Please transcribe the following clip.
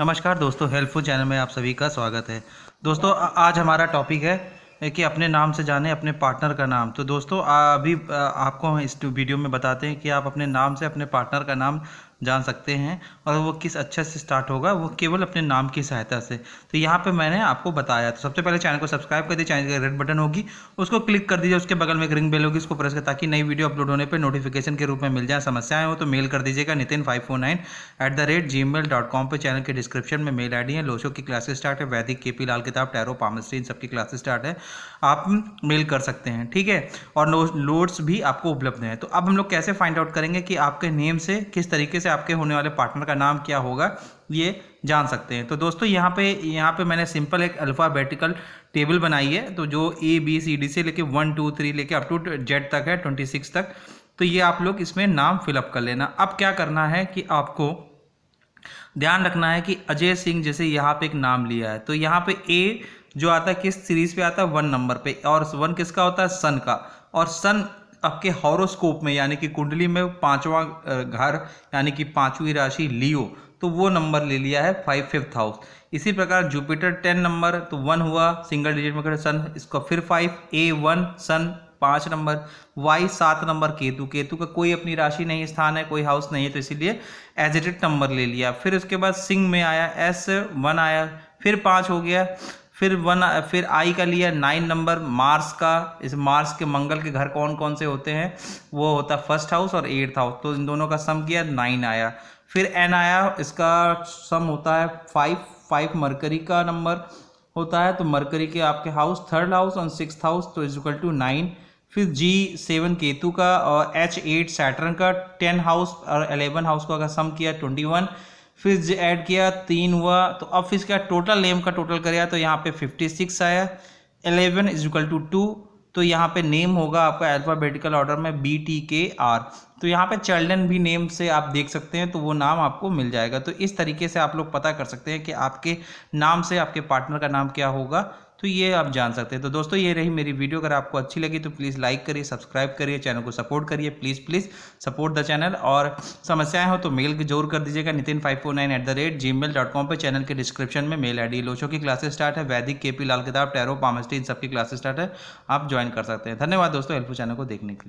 नमस्कार दोस्तों helpful channel में आप सभी का स्वागत है दोस्तों आज हमारा टॉपिक है कि अपने नाम से जाने अपने पार्टनर का नाम तो दोस्तों अभी आपको हम इस वीडियो में बताते हैं कि आप अपने नाम से अपने पार्टनर का नाम जान सकते हैं और वो किस अच्छे से स्टार्ट होगा वो केवल अपने नाम की सहायता से तो यहाँ पे मैंने आपको बताया तो सबसे पहले चैनल को सब्सक्राइब कर दीजिए चैनल की रेड बटन होगी उसको क्लिक कर दीजिए उसके बगल में एक रिंग बेल होगी उसको प्रेस कर ताकि नई वीडियो अपलोड होने पर नोटिफिकेशन के रूप में मिल जाए समस्याएं हो तो मेल कर दीजिएगा Nitin five four nine eight the rate Gmail dot com पर चैनल के डिस्क्रिप्शन में मेल आई है लोशो की क्लासेस स्टार्ट है वैदिक के पी लाल किताब टैरो पामस्ट्री इन सबकी क्लासेस स्टार्ट है आप मेल कर सकते हैं ठीक है और नोट्स भी आपको उपलब्ध हैं तो अब हम लोग कैसे फाइंड आउट करेंगे कि आपके नेम से किस तरीके से से आपके होने वाले पार्टनर का नाम क्या होगा ये जान सकते हैं तो दोस्तों यहाँ पे यहाँ पे मैंने सिंपल एक अल्फ़ाबेटिकल टेबल बनाई है तो जो ए बी सी डी से लेके वन टू थ्री लेके अप टू जेड तक है ट्वेंटी सिक्स तक तो ये आप लोग इसमें नाम फिलअप कर लेना अब क्या करना है कि आपको ध्यान रखना है कि अजय सिंह जैसे यहाँ पे एक नाम लिया है तो यहाँ पे ए जो आता है किस सीरीज़ पे आता है वन नंबर पे और वन किसका होता है सन का और सन आपके हॉरोस्कोप में यानी कि कुंडली में पांचवा घर यानी कि पांचवी राशि लियो तो वो नंबर ले लिया है फाइव फिफ्थ हाउस इसी प्रकार जुपिटर टेन नंबर तो वन हुआ सिंगल डिजिट में सन इसको फिर फाइव ए वन सन पाँच नंबर वाई सात नंबर केतु केतु का कोई अपनी राशि नहीं स्थान है कोई हाउस नहीं है तो इसीलिए एजिटेड नंबर ले लिया फिर उसके बाद सिंह में आया एस वन आया फिर पाँच हो गया फिर वन फिर आई का लिया नाइन नंबर मार्स का इस मार्स के मंगल के घर कौन कौन से होते हैं वो होता फर्स्ट हाउस और एट्थ हाउस तो इन दोनों का सम किया नाइन आया फिर एन आया इसका सम होता है फाइव फाइव मरकरी का नंबर होता है तो मरकरी के आपके हाउस थर्ड हाउस और सिक्स हाउस तो इजिकल टू नाइन फिर जी सेवन केतु का और एच एट सैटर्न का टेन हाउस और एलेवन हाउस का सम किया ट्वेंटी वन फिर ऐड किया तीन हुआ तो अब फिर इसका टोटल नेम का टोटल करें तो यहाँ पे फिफ्टी सिक्स आया eleven is equal to two तो यहाँ पे नेम होगा आपका अल्फ़ाबेटिकल ऑर्डर में बी टी के आर तो यहाँ पे चिल्ड्रन भी नेम से आप देख सकते हैं तो वो नाम आपको मिल जाएगा तो इस तरीके से आप लोग पता कर सकते हैं कि आपके नाम से आपके पार्टनर का नाम क्या होगा तो ये आप जान सकते हैं तो दोस्तों ये रही मेरी वीडियो अगर आपको अच्छी लगी तो प्लीज़ लाइक करिए सब्सक्राइब करिए चैनल को सपोर्ट करिए please please support the channel और समस्याएं हो तो मेल जरूर कर दीजिएगा Nitin five four nine eight the rate Gmail dot com पर चैनल के डिस्क्रिप्शन में मेल आई डी लोचो की क्लासेस स्टार्ट है वैदिक के पी लाल किताब टैरो पामस्टी इन सबकी क्लासेस स्टार्ट है आप ज्वाइन कर सकते हैं धन्यवाद दोस्तों हेल्पफुल चैनल को देखने के लिए